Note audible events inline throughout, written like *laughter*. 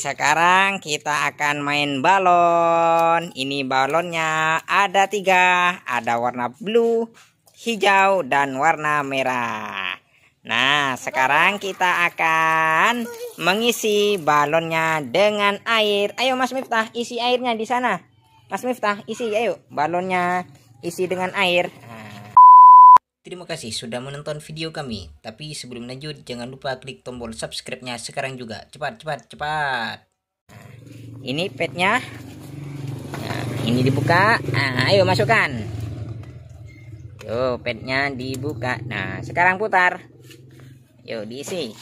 Sekarang kita akan main balon. Ini balonnya ada tiga. Ada warna blue, hijau, dan warna merah. Nah, sekarang kita akan mengisi balonnya dengan air. Ayo Mas Miftah, isi airnya di sana. Mas Miftah, isi ayo balonnya isi dengan air. Terima kasih sudah menonton video kami. Tapi sebelum lanjut, jangan lupa klik tombol subscribe-nya sekarang juga. Cepat, cepat, cepat. ini petnya. Nah, ini dibuka. Nah, ayo masukkan. Yo, petnya dibuka. Nah, sekarang putar. Yo, diisi.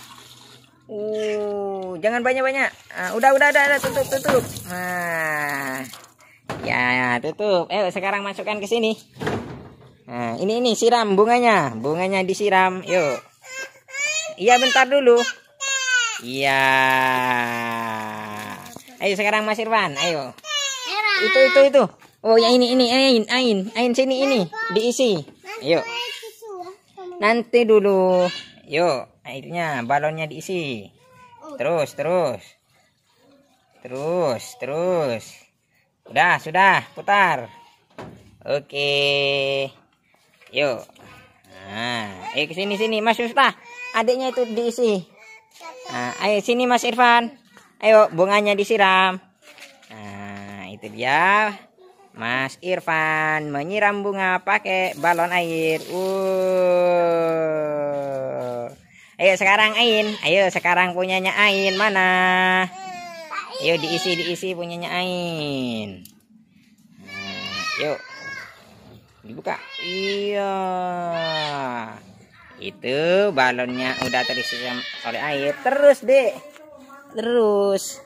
Uh, jangan banyak-banyak. Nah, udah, udah, udah, udah, tutup, tutup. Nah, ya, tutup. Eh, sekarang masukkan ke sini. Nah, ini ini siram bunganya, bunganya disiram. Yuk. Iya bentar dulu. Iya. Ayo sekarang Mas Irfan, ayo. Itu itu itu. Oh ya ini ini ain ain ain sini ini diisi. Yuk. Nanti dulu. Yuk, airnya balonnya diisi. Terus terus. Terus terus. Udah, sudah, putar. Oke. Okay. Yuk. Nah, ayo eh, sini sini Mas Miftah. Adiknya itu diisi. Nah, ayo sini Mas Irfan. Ayo bunganya disiram. Nah, itu dia. Mas Irfan menyiram bunga pakai balon air. Uh. Ayo sekarang Ain. Ayo sekarang punyanya Ain mana? Ayo diisi diisi punyanya Ain. Nah, yuk dibuka iya itu balonnya udah terisi oleh air terus dek terus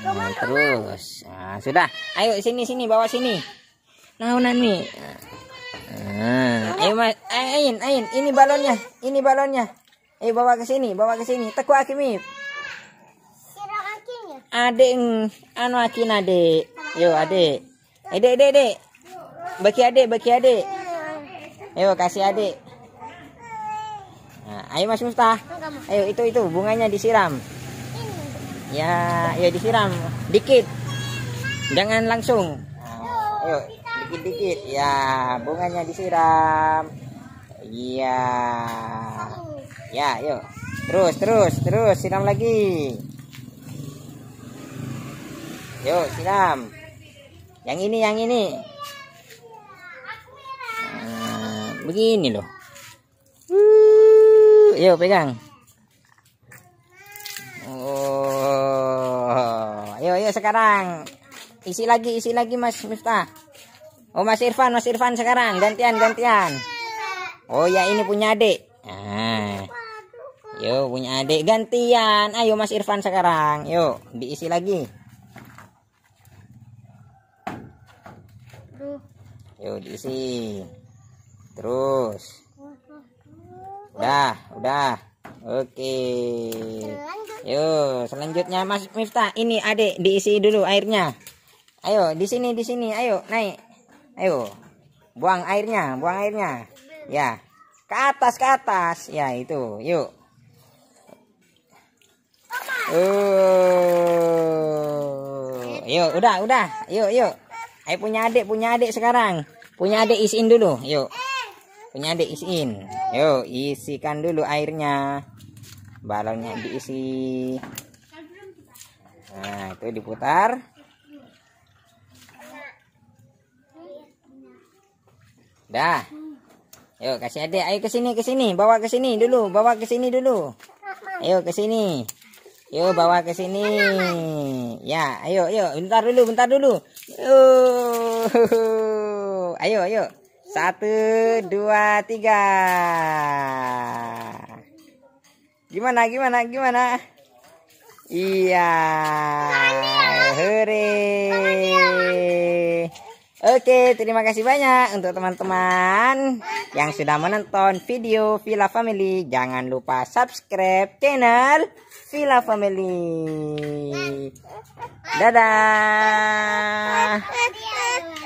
nah, terus nah, sudah ayo sini sini bawa sini naunan nih ayo mas ain ain ini balonnya ini balonnya ayo bawa ke sini bawa ke sini teku akimi adik anu akin adik yuk eh, adik adik adik adik bagi adik, bagi adik. Ayo kasih adik. Nah, ayo Mas Mustah. Ayo itu itu bunganya disiram. Ya, ya disiram dikit. Jangan langsung. Nah, ayo dikit-dikit. Ya, bunganya disiram. Iya. Ya, yuk ya, Terus, terus, terus siram lagi. Yuk, siram. Yang ini, yang ini begini loh Wuh, hmm. yuk pegang oh yuk yuk sekarang isi lagi isi lagi mas Miftah oh mas Irfan mas Irfan sekarang gantian gantian oh ya ini punya adik nah. Yo punya adik gantian. Ayo Mas Irfan sekarang. Yuk diisi lagi. Yo diisi terus udah udah oke yuk selanjutnya Mas Miftah ini adik diisi dulu airnya ayo di sini di sini ayo naik ayo buang airnya buang airnya ya ke atas ke atas ya itu yuk Oh, yuk udah udah yuk yuk ayo punya adik punya adik sekarang punya adik isiin dulu yuk punya isiin yo isikan dulu airnya balonnya diisi nah itu diputar dah yuk kasih adik ayo ke sini ke sini bawa ke sini dulu bawa ke sini dulu ayo ke sini yuk bawa ke sini ya ayo ayo bentar dulu bentar dulu yo *laughs* ayo ayo satu, dua, tiga. Gimana, gimana, gimana? Iya. Hore. Oke, terima kasih banyak untuk teman-teman yang sudah menonton video Villa Family. Jangan lupa subscribe channel Villa Family. Dadah.